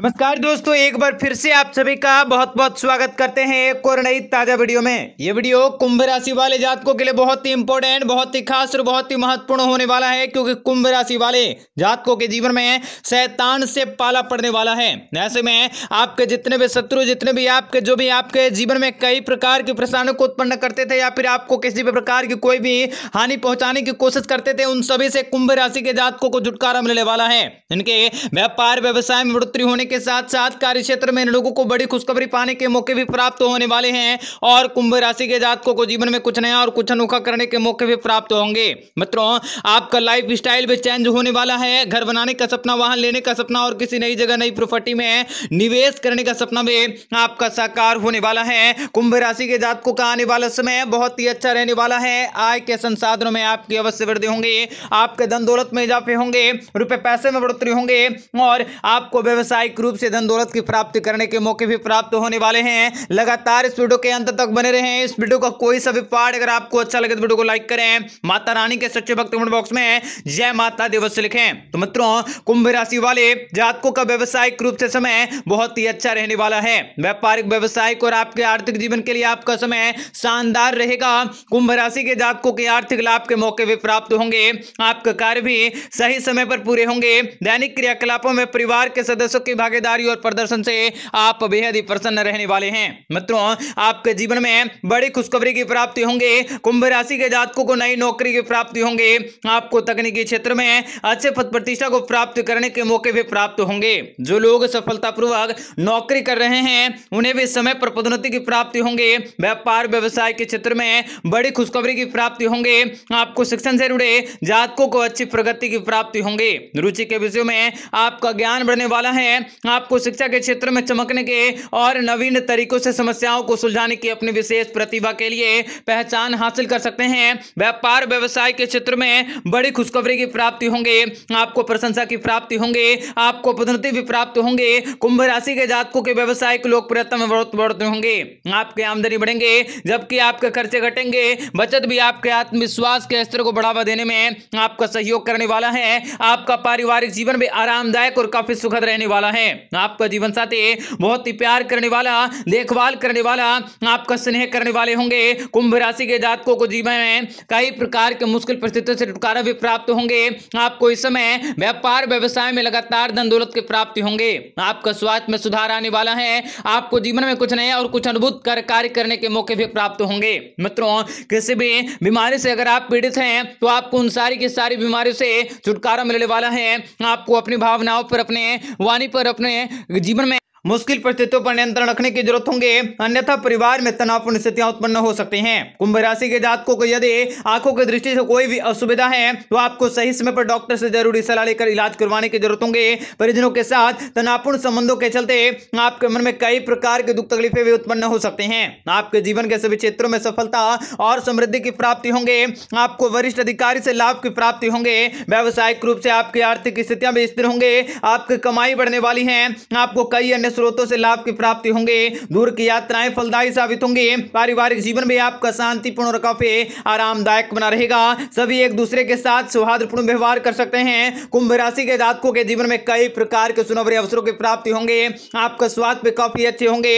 नमस्कार दोस्तों एक बार फिर से आप सभी का बहुत बहुत स्वागत करते हैं एक और नई ताजा वीडियो में ये वीडियो कुंभ राशि वाले जातकों के लिए बहुत ही इंपॉर्टेंट बहुत ही खास और बहुत ही महत्वपूर्ण होने वाला है क्योंकि कुंभ राशि वाले जातकों के जीवन में शैतान से पाला पड़ने वाला है ऐसे में आपके जितने भी शत्रु जितने भी आपके जो भी आपके जीवन में कई प्रकार की परेशानियों को उत्पन्न करते थे या फिर आपको किसी भी प्रकार की कोई भी हानि पहुंचाने की कोशिश करते थे उन सभी से कुंभ राशि के जातकों को छुटकारा मिलने वाला है इनके व्यापार व्यवसाय में बढ़ोतरी होने के साथ साथ कार्य क्षेत्र में इन लोगों को बड़ी खुशखबरी पाने के मौके भी प्राप्त होने वाले हैं और कुंभ राशि के जातकों को जीवन में कुछ नया और कुछ अनोखा करने के मौके भी प्राप्त होंगे मित्रों आपका लाइफ स्टाइल भी चेंज होने वाला है घर बनाने का सपना वाहन लेने का सपना और किसी नई जगह नई प्रॉपर्टी में निवेश करने का सपना भी आपका साकार होने वाला है कुंभ राशि के जातकों का आने वाला समय बहुत ही अच्छा रहने वाला है आय के संसाधनों में आपकी अवश्य वृद्धि होंगे आपके धन दौलत में इजाफे होंगे रुपए पैसे में बढ़ोतरी होंगे और आपको व्यवसायिक आर्थिक रूप से धन दौलत की प्राप्ति करने के मौके भी प्राप्त होने वाले हैं लगातार इस वीडियो के अंत तक बने रहे इस वीडियो का कोई सा भी पार्ट अगर आपको अच्छा लगे तो वीडियो को लाइक करें माता रानी के सच्चे भक्त कमेंट बॉक्स में जय माता दिवस लिखें तो मित्रों कुंभ राशि वाले जातकों का व्यवसायिक रूप से समय बहुत ही अच्छा रहने वाला है व्यापारिक व्यवसायिक और आपके आर्थिक जीवन के लिए आपका समय शानदार रहेगा कुंभ राशि के जातकों के आर्थिक लाभ के मौके भी प्राप्त होंगे आपका कार्य भी सही समय पर पूरे होंगे दैनिक क्रियाकलापों में परिवार के सदस्यों के की भागीदारी और प्रदर्शन से आप बेहद ही प्रसन्न रहने वाले हैं मित्रों आपके जीवन में बड़ी खुशखबरी की प्राप्ति होंगे कुंभ राशि के जातकों को नई नौकरी की प्राप्ति होंगे आपको तकनीकी क्षेत्र में अच्छे पद प्रतिष्ठा को प्राप्त करने के मौके भी प्राप्त होंगे जो लोग सफलतापूर्वक नौकरी कर रहे हैं उन्हें भी समय पर पदोन्नति की प्राप्ति होंगे व्यापार व्यवसाय के क्षेत्र में बड़ी खुशखबरी की प्राप्ति होंगे आपको शिक्षण से जुड़े जातकों को अच्छी प्रगति की प्राप्ति होंगे रुचि के विषयों में आपका ज्ञान बढ़ने वाला है आपको शिक्षा के क्षेत्र में चमकने के और नवीन तरीकों से समस्याओं को सुलझाने की अपनी विशेष प्रतिभा के लिए पहचान हासिल कर सकते हैं व्यापार व्यवसाय के क्षेत्र में बड़ी खुशखबरी की प्राप्ति होंगे आपको प्रशंसा की प्राप्ति होंगे आपको पदोन्नति भी प्राप्त होंगे कुंभ राशि के जातकों के व्यवसायिक लोकप्रियता में बढ़ोतरी होंगे आपकी आमदनी बढ़ेंगे जबकि आपके खर्चे घटेंगे बचत भी आपके आत्मविश्वास के स्तर को बढ़ावा देने में आपका सहयोग करने वाला है आपका पारिवारिक जीवन भी आरामदायक और काफी सुखद रहने वाला है है आपका जीवन साथी बहुत ही प्यार करने वाला देखभाल करने वाला आपका स्नेह करने वाले होंगे कुंभ राशि के जातकों को जीवन में कई प्रकार के मुश्किल परिस्थितियों से छुटकारा भी प्राप्त होंगे आपको इस समय व्यापार व्यवसाय में लगातार धन दौलत की प्राप्ति होंगे आपका स्वास्थ्य में सुधार आने वाला है आपको जीवन में कुछ नया और कुछ अद्भुत कर कार्य करने के मौके भी प्राप्त होंगे मित्रों किसी भी बीमारी से अगर आप पीड़ित हैं तो आपको उन सारी की सारी बीमारियों से छुटकारा मिलने वाला है आपको अपनी भावनाओं पर अपने वाणी पर अपने जीवन में मुश्किल परिस्थितियों पर नियंत्रण रखने की जरूरत होंगे अन्यथा परिवार में तनावपूर्ण स्थितियां उत्पन्न हो सकती हैं कुंभ राशि के जातकों को यदि आंखों की दृष्टि से कोई भी असुविधा है तो आपको सही समय पर डॉक्टर से जरूरी सलाह लेकर इलाज करवाने की जरूरत होंगे परिजनों के साथ तनावपूर्ण संबंधों के चलते आपके मन में कई प्रकार के दुख तकलीफें भी उत्पन्न हो सकते हैं आपके जीवन के सभी क्षेत्रों में सफलता और समृद्धि की प्राप्ति होंगे आपको वरिष्ठ अधिकारी से लाभ की प्राप्ति होंगे व्यावसायिक रूप से आपकी आर्थिक स्थितियां भी स्थिर होंगे आपकी कमाई बढ़ने वाली है आपको कई अन्य अन्य स्रोतों से लाभ की प्राप्ति होंगे दूर की यात्राएं फलदायी साबित होंगे पारिवारिक जीवन में आपका शांतिपूर्ण और काफी आरामदायक बना रहेगा सभी एक दूसरे के साथ सौहार्दपूर्ण व्यवहार कर सकते हैं कुंभ राशि के जातकों के जीवन में कई प्रकार के सुनवरे अवसरों की प्राप्ति होंगे आपका स्वास्थ्य भी काफी अच्छे होंगे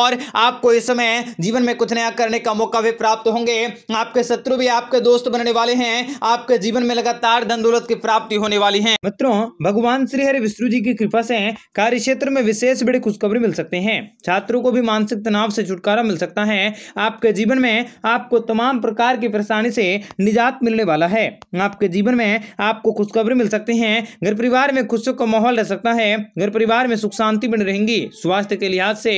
और आपको इस समय जीवन में कुछ नया करने का मौका भी प्राप्त होंगे आपके शत्रु भी आपके दोस्त बनने वाले हैं आपके जीवन में लगातार धन दौलत की प्राप्ति होने वाली है मित्रों भगवान श्री हरि विष्णु जी की कृपा से कार्य क्षेत्र में विशेष बड़ी खुशखबरी मिल सकते हैं छात्रों को भी मानसिक तनाव से छुटकारा मिल सकता है आपके जीवन में आपको तमाम प्रकार की परेशानी से निजात मिलने वाला है आपके जीवन में आपको खुशखबरी मिल सकती है घर परिवार में खुशियों का माहौल रह सकता है घर परिवार में सुख शांति बनी रहेंगी स्वास्थ्य के लिहाज से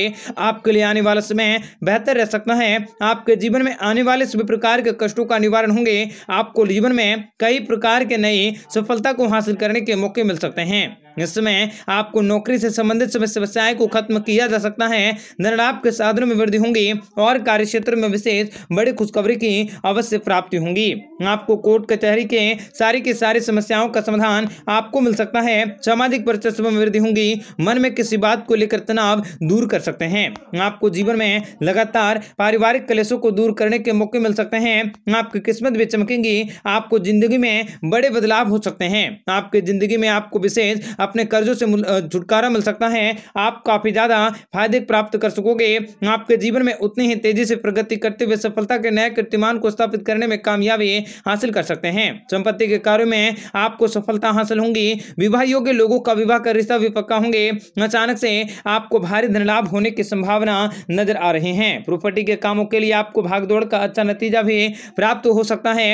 आपके लिए आने वाला समय बेहतर रह सकता है आपके जीवन में आने वाले सभी प्रकार के कष्टों का निवारण होंगे आपको जीवन में कई प्रकार के नई सफलता को हासिल करने के मौके मिल सकते हैं इसमें आपको नौकरी से संबंधित समस्याएं को खत्म किया जा सकता है धन लाभ के साधनों में वृद्धि होंगी और कार्य क्षेत्र में विशेष बड़ी खुशखबरी की अवश्य प्राप्ति होंगी आपको कोर्ट कचहरी के सारी की सारी समस्याओं का समाधान आपको मिल सकता है सामाजिक वर्चस्व में वृद्धि होंगी मन में किसी बात को लेकर तनाव दूर कर सकते हैं आपको जीवन में लगातार पारिवारिक कलेशों को दूर करने के मौके मिल सकते हैं आपकी किस्मत भी चमकेंगी आपको जिंदगी में बड़े बदलाव हो सकते हैं आपकी जिंदगी में आपको विशेष अपने कर्जों से छुटकारा मिल सकता है आप काफ़ी ज़्यादा फायदे प्राप्त कर सकोगे आपके जीवन में उतनी ही तेजी से प्रगति करते हुए सफलता के नए कीर्तिमान को स्थापित करने में कामयाबी हासिल कर सकते हैं संपत्ति के कार्यो में आपको सफलता हासिल होंगी विवाह योग्य लोगों का विवाह का रिश्ता भी पक्का होंगे अचानक से आपको भारी धन लाभ होने की संभावना नजर आ रही है प्रॉपर्टी के कामों के लिए आपको भागदौड़ का अच्छा नतीजा भी प्राप्त हो सकता है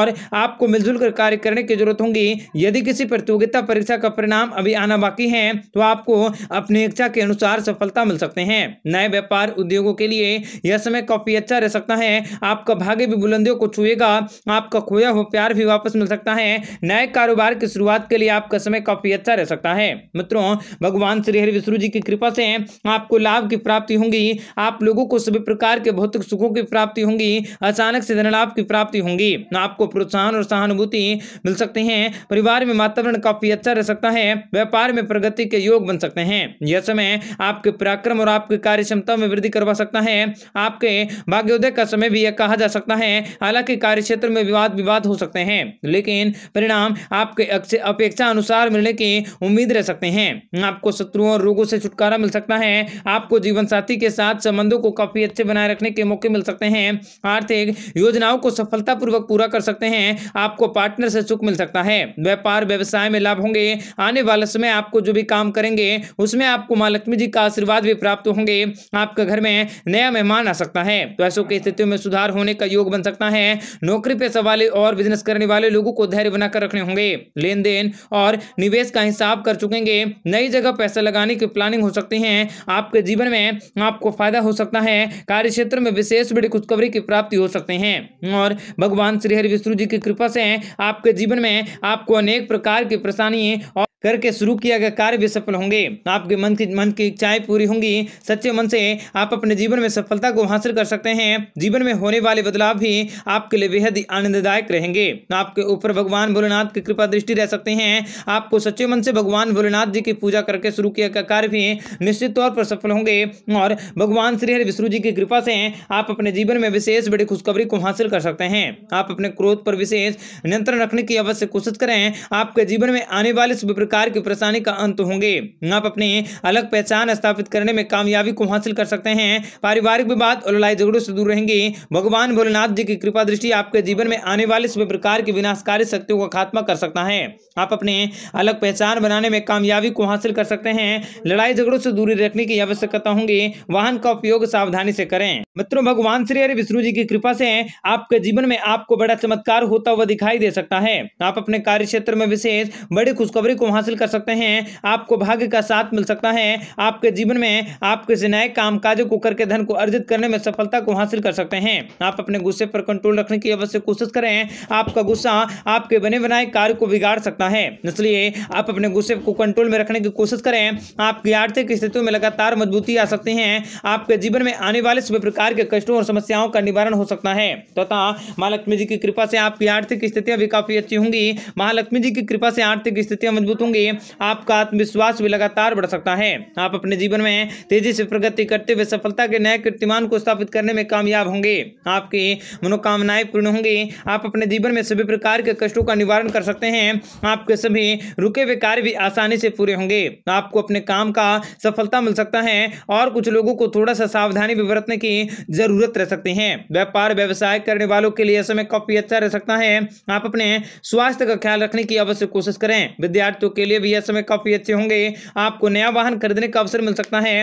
और आपको मिलजुल कर कार्य करने की जरूरत होगी यदि किसी प्रतियोगिता परीक्षा का परिणाम अभी आना बाकी है तो आपको अपनी इच्छा के अनुसार सफलता मिल सकते हैं नए व्यापार उद्योगों के लिए यह समय काफी अच्छा रह सकता है आपका भाग्य भी बुलंदियों को छुएगा आपका खोया हुआ प्यार भी वापस मिल सकता है नए कारोबार की शुरुआत के लिए आपका समय काफी अच्छा रह सकता है मित्रों भगवान श्री हरि विष्णु जी की कृपा से आपको लाभ की प्राप्ति होगी आप लोगों को सभी प्रकार के भौतिक सुखों की प्राप्ति होगी अचानक से धनलाभ की प्राप्ति होगी आपको प्रोत्साहन और सहानुभूति मिल सकते हैं परिवार में वातावरण काफी अच्छा रह सकता है व्यापार में प्रगति के योग बन सकते हैं यह समय आपके पराक्रम और आपकी कार्य क्षमता में वृद्धि करवा सकता है आपके भाग्योदय का समय भी यह कहा जा सकता है हालांकि कार्य क्षेत्र में विवाद विवाद हो सकते हैं लेकिन परिणाम आपके अपेक्षा अनुसार मिलने की उम्मीद रह सकते हैं आपको शत्रुओं और रोगों से छुटकारा मिल सकता है आपको जीवन साथी के साथ संबंधों को काफी अच्छे बनाए रखने के मौके मिल सकते हैं आर्थिक योजनाओं को सफलतापूर्वक पूरा कर सकते हैं आपको पार्टनर से सुख मिल सकता है व्यापार व्यवसाय में लाभ होंगे आने वाले वाला समय आपको जो भी काम करेंगे उसमें आपको माँ लक्ष्मी जी का आशीर्वाद भी प्राप्त होंगे आपके घर में नया मेहमान आ सकता है तो ऐसों की स्थितियों में सुधार होने का योग बन सकता है नौकरी पेशा वाले और बिजनेस करने वाले लोगों को धैर्य बनाकर रखने होंगे लेन देन और निवेश का हिसाब कर चुकेंगे नई जगह पैसा लगाने की प्लानिंग हो सकती है आपके जीवन में आपको फायदा हो सकता है कार्य क्षेत्र में विशेष बड़ी खुशखबरी की प्राप्ति हो सकते हैं और भगवान श्रीहरि विष्णु जी की कृपा से आपके जीवन में आपको अनेक प्रकार की परेशानी और करके शुरू किया गया कार्य भी सफल होंगे आपके मन की मन की इच्छाएं पूरी होंगी सच्चे मन से आप अपने जीवन में सफलता को हासिल कर सकते हैं जीवन में होने वाले बदलाव भी आपके लिए बेहद आनंददायक रहेंगे आपके ऊपर भगवान भोलेनाथ की कृपा दृष्टि रह सकते हैं आपको सच्चे मन से भगवान भोलेनाथ जी की पूजा करके शुरू किया गया कार्य भी निश्चित तौर पर सफल होंगे और भगवान श्री हरि विष्णु जी की कृपा से आप अपने जीवन में विशेष बड़ी खुशखबरी को हासिल कर सकते हैं आप अपने क्रोध पर विशेष नियंत्रण रखने की अवश्य कोशिश करें आपके जीवन में आने वाले प्रकार की परेशानी का अंत होंगे आप अपने अलग पहचान स्थापित करने में कामयाबी को हासिल कर सकते हैं पारिवारिक विवाद और लड़ाई झगड़ों से दूर रहेंगे भगवान भोलेनाथ जी की कृपा दृष्टि आपके जीवन में आने वाले सभी प्रकार की विनाशकारी शक्तियों का खात्मा कर सकता है आप अपने अलग पहचान बनाने में कामयाबी को हासिल कर सकते हैं लड़ाई झगड़ों से दूरी रखने की आवश्यकता होंगी वाहन का उपयोग सावधानी से करें मित्रों भगवान श्री हरि विष्णु जी की कृपा से आपके जीवन में आपको बड़ा चमत्कार होता हुआ दिखाई दे सकता है आप अपने कार्य क्षेत्र में विशेष बड़ी खुशखबरी को हासिल कर सकते हैं आपको भाग्य का साथ मिल सकता है आपके जीवन में आप किसी नए कामकाजों को करके धन को अर्जित करने में सफलता को हासिल कर सकते हैं आप अपने गुस्से पर कंट्रोल रखने की अवश्य कोशिश करें आपका गुस्सा आपके बने बनाए कार्य को बिगाड़ सकता है इसलिए आप अपने गुस्से को कंट्रोल में रखने की कोशिश करें आपकी आर्थिक स्थितियों में लगातार मजबूती आ सकती है आपके जीवन में आने वाले सभी प्रकार प्रकार के कष्टों और समस्याओं का निवारण हो सकता है तथा महालक्ष्मी जी की कृपा से आपकी आर्थिक स्थितियां भी काफ़ी अच्छी होंगी महालक्ष्मी जी की कृपा से आर्थिक स्थितियां मजबूत होंगी आपका आत्मविश्वास भी लगातार बढ़ सकता है आप अपने जीवन में तेजी से प्रगति करते हुए सफलता के नए कीर्तिमान को स्थापित करने में कामयाब होंगे आपकी मनोकामनाएं पूर्ण होंगी आप अपने जीवन में सभी प्रकार के कष्टों का निवारण कर सकते हैं आपके सभी रुके हुए कार्य भी आसानी से पूरे होंगे आपको अपने काम का सफलता मिल सकता है और कुछ लोगों को थोड़ा सा सावधानी भी बरतने की जरूरत रह सकते हैं व्यापार व्यवसाय करने वालों के लिए समय काफी अच्छा रह सकता है आप अपने स्वास्थ्य का ख्याल रखने की अवश्य कोशिश करें विद्यार्थियों के लिए भी यह समय काफी अच्छे होंगे आपको नया वाहन खरीदने का अवसर मिल सकता है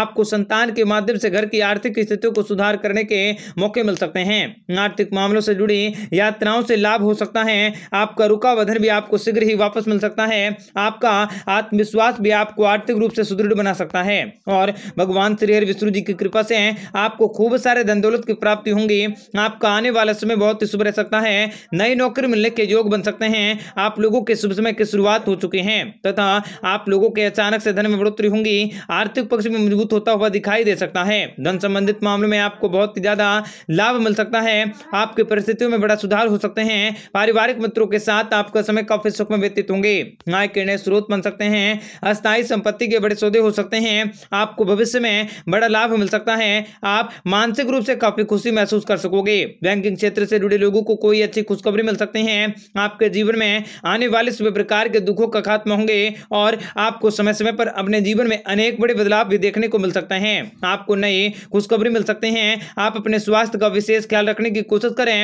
आपको संतान के माध्यम से घर की आर्थिक स्थितियों को सुधार करने के मौके मिल सकते हैं आर्थिक मामलों से जुड़ी यात्राओं से लाभ हो सकता है आपका रुका वधन भी आपको शीघ्र ही वापस मिल सकता है आपका आत्मविश्वास भी आपको आर्थिक रूप से सुदृढ़ बना सकता है और भगवान श्री हरि विष्णु जी की कृपा से आपको खूब सारे धन दौलत की प्राप्ति होंगी आपका आने वाला समय बहुत ही शुभ रह सकता है नई नौकरी मिलने के योग बन सकते हैं आप लोगों के शुभ समय की शुरुआत हो चुकी है तथा आप लोगों के अचानक से धन में बढ़ोतरी होंगी आर्थिक पक्ष में मजबूत होता हुआ दिखाई दे सकता है धन संबंधित मामले में आपको बहुत ही ज्यादा लाभ मिल सकता है आपकी परिस्थितियों में बड़ा सुधार हो सकते हैं पारिवारिक मित्रों के साथ आपका समय काफी सुख में व्यतीत होंगे आय के नए स्रोत बन सकते हैं अस्थायी संपत्ति के बड़े सौदे हो सकते हैं आपको भविष्य में बड़ा लाभ मिल सकता है आप मानसिक रूप से काफी खुशी महसूस कर सकोगे बैंकिंग क्षेत्र से जुड़े लोगों को कोई अच्छी खुशखबरी मिल सकती है आपके जीवन में आने वाले सभी प्रकार के दुखों का खात्मा होंगे और आपको समय समय पर अपने जीवन में अनेक बड़े बदलाव भी देखने को मिल सकते हैं आपको नई खुशखबरी मिल सकते हैं आप अपने स्वास्थ्य का विशेष ख्याल रखने की कोशिश करें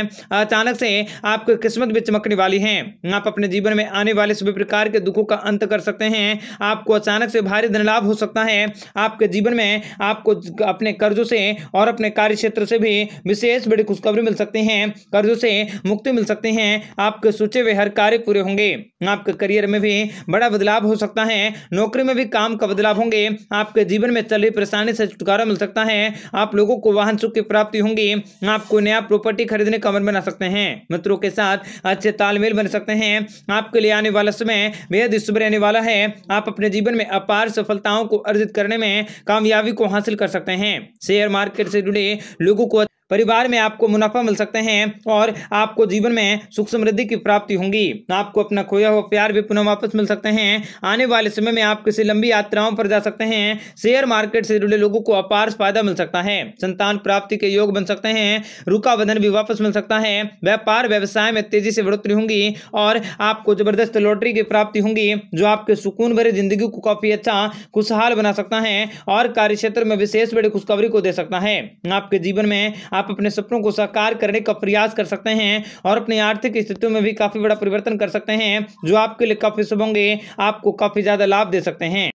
अचानक से आपके किस्मत भी चमकने वाली है आप अपने जीवन में आने वाले सभी प्रकार के दुखों का अंत कर सकते हैं आपको अचानक से भारी धन लाभ हो सकता है आपके जीवन में आपको अपने कर्जों से और अपने कार्य क्षेत्र से भी विशेष बड़ी खुशखबरी मिल सकती है कर्जों से मुक्ति मिल सकती है आपके सोचे हुए हर कार्य पूरे होंगे आपके करियर में भी बड़ा बदलाव हो सकता है नौकरी में भी काम का बदलाव होंगे आपके जीवन में चल रही परेशानी से छुटकारा मिल सकता है आप लोगों को वाहन सुख की प्राप्ति होंगी आपको नया प्रॉपर्टी खरीदने का मन बना सकते हैं मित्रों के साथ अच्छे तालमेल बन सकते हैं आपके लिए आने वाला समय बेहद शुभ रहने वाला है आप अपने जीवन में अपार सफलताओं को अर्जित करने में कामयाबी को हासिल कर सकते हैं शेयर मार्केट से जुड़े लोगों को परिवार में आपको मुनाफा मिल सकते हैं और आपको जीवन में सुख समृद्धि की प्राप्ति होगी आपको अपना खोया हुआ प्यार भी पुनः वापस मिल सकते हैं आने वाले समय में आप किसी लंबी यात्राओं पर जा सकते हैं शेयर मार्केट से जुड़े लोगों को अपार फायदा मिल सकता है संतान प्राप्ति के योग बन सकते हैं रुका बंधन भी वापस मिल सकता है व्यापार व्यवसाय में तेजी से बढ़ोतरी होंगी और आपको जबरदस्त लॉटरी की प्राप्ति होंगी जो आपके सुकून भरे जिंदगी को काफी अच्छा खुशहाल बना सकता है और कार्य क्षेत्र में विशेष बड़ी खुशखबरी को दे सकता है आपके जीवन में आप अपने सपनों को साकार करने का प्रयास कर सकते हैं और अपनी आर्थिक स्थितियों में भी काफ़ी बड़ा परिवर्तन कर सकते हैं जो आपके लिए काफ़ी शुभ होंगे आपको काफ़ी ज़्यादा लाभ दे सकते हैं